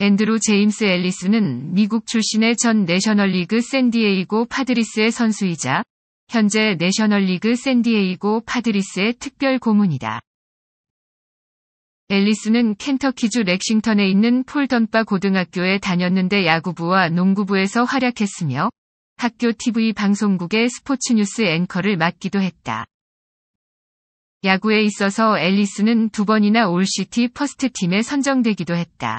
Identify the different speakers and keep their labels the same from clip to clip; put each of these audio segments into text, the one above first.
Speaker 1: 앤드루 제임스 앨리스는 미국 출신의 전 내셔널리그 샌디에이고 파드리스의 선수이자 현재 내셔널리그 샌디에이고 파드리스의 특별 고문이다. 앨리스는 켄터키주 렉싱턴에 있는 폴던바 고등학교에 다녔는데 야구부와 농구부에서 활약했으며 학교 TV 방송국의 스포츠뉴스 앵커를 맡기도 했다. 야구에 있어서 앨리스는 두 번이나 올시티 퍼스트팀에 선정되기도 했다.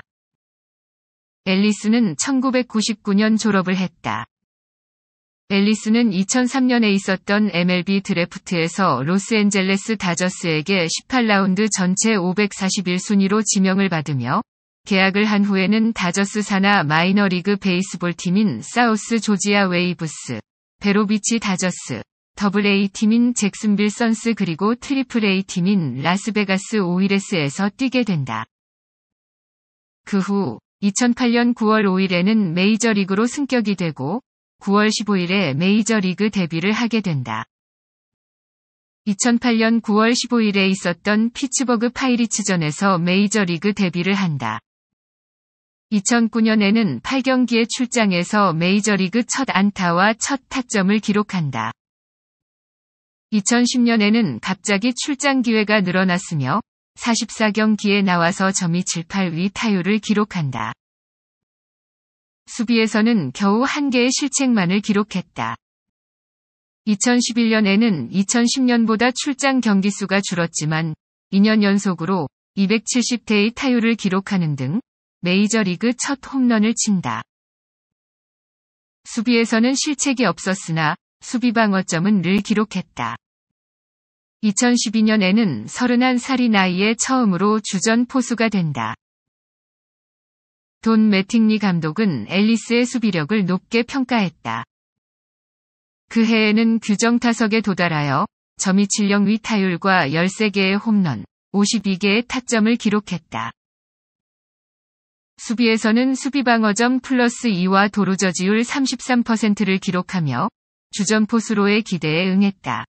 Speaker 1: 앨리스는 1999년 졸업을 했다. 앨리스는 2003년에 있었던 MLB 드래프트에서 로스앤젤레스 다저스에게 18라운드 전체 541순위로 지명을 받으며 계약을 한 후에는 다저스 산하 마이너리그 베이스볼 팀인 사우스 조지아 웨이브스, 베로비치 다저스, 더블 A 팀인 잭슨빌 선스 그리고 트리플 A 팀인 라스베가스 오이레스에서 뛰게 된다. 그후 2008년 9월 5일에는 메이저리그로 승격이 되고 9월 15일에 메이저리그 데뷔를 하게 된다. 2008년 9월 15일에 있었던 피츠버그 파이리츠전에서 메이저리그 데뷔를 한다. 2009년에는 8경기에 출장에서 메이저리그 첫 안타와 첫 타점을 기록한다. 2010년에는 갑자기 출장 기회가 늘어났으며 44경기에 나와서 점이 7, 8위 타율을 기록한다. 수비에서는 겨우 한 개의 실책만을 기록했다. 2011년에는 2010년보다 출장 경기 수가 줄었지만 2년 연속으로 270대의 타율을 기록하는 등 메이저리그 첫 홈런을 친다. 수비에서는 실책이 없었으나 수비 방어점은 늘 기록했다. 2012년에는 31살이 나이에 처음으로 주전 포수가 된다. 돈 매팅리 감독은 앨리스의 수비력을 높게 평가했다. 그 해에는 규정 타석에 도달하여 점이칠령 위타율과 13개의 홈런, 52개의 타점을 기록했다. 수비에서는 수비방어점 플러스 2와 도루저지율 33%를 기록하며 주전포수로의 기대에 응했다.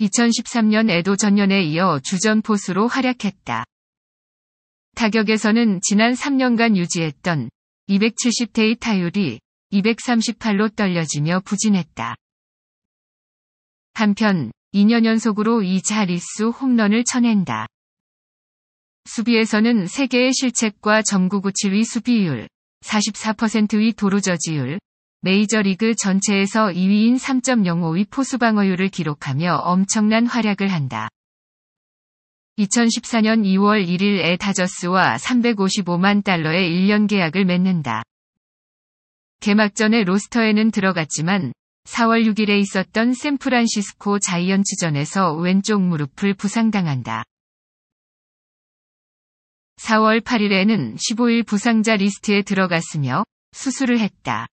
Speaker 1: 2013년 에도 전년에 이어 주전 포수로 활약했다. 타격에서는 지난 3년간 유지했던 270대의 타율이 238로 떨려지며 부진했다. 한편 2년 연속으로 이 자릿수 홈런을 쳐낸다. 수비에서는 세계의 실책과 전구9치위 수비율, 44%의 도루저지율, 메이저리그 전체에서 2위인 3.05위 포수 방어율을 기록하며 엄청난 활약을 한다. 2014년 2월 1일에 다저스와 355만 달러의 1년 계약을 맺는다. 개막전에 로스터에는 들어갔지만 4월 6일에 있었던 샌프란시스코 자이언츠전에서 왼쪽 무릎을 부상당한다. 4월 8일에는 15일 부상자 리스트에 들어갔으며 수술을 했다.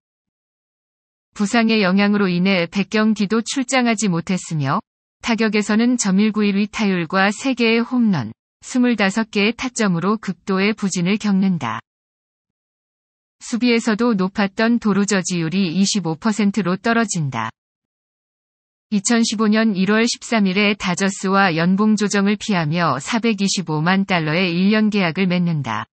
Speaker 1: 부상의 영향으로 인해 백경기도 출장하지 못했으며 타격에서는 점일9일 위타율과 3개의 홈런, 25개의 타점으로 극도의 부진을 겪는다. 수비에서도 높았던 도루저지율이 25%로 떨어진다. 2015년 1월 13일에 다저스와 연봉 조정을 피하며 425만 달러의 1년 계약을 맺는다.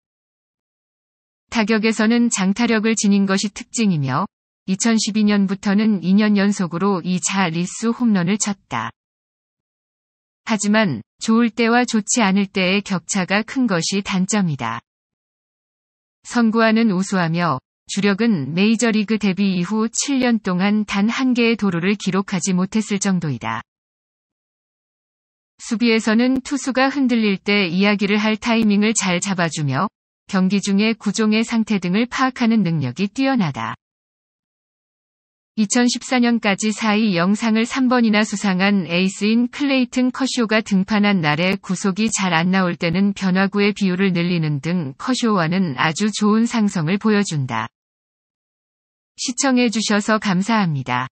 Speaker 1: 타격에서는 장타력을 지닌 것이 특징이며 2012년부터는 2년 연속으로 2차 리스 홈런을 쳤다. 하지만 좋을 때와 좋지 않을 때의 격차가 큰 것이 단점이다. 선구안은 우수하며 주력은 메이저리그 데뷔 이후 7년 동안 단 한 개의 도루를 기록하지 못했을 정도이다. 수비에서는 투수가 흔들릴 때 이야기를 할 타이밍을 잘 잡아주며 경기 중에 구종의 상태 등을 파악하는 능력이 뛰어나다. 2014년까지 4위 영상을 3번이나 수상한 에이스인 클레이튼 커쇼가 등판한 날에 구속이 잘 안 나올 때는 변화구의 비율을 늘리는 등 커쇼와는 아주 좋은 상성을 보여준다. 시청해주셔서 감사합니다.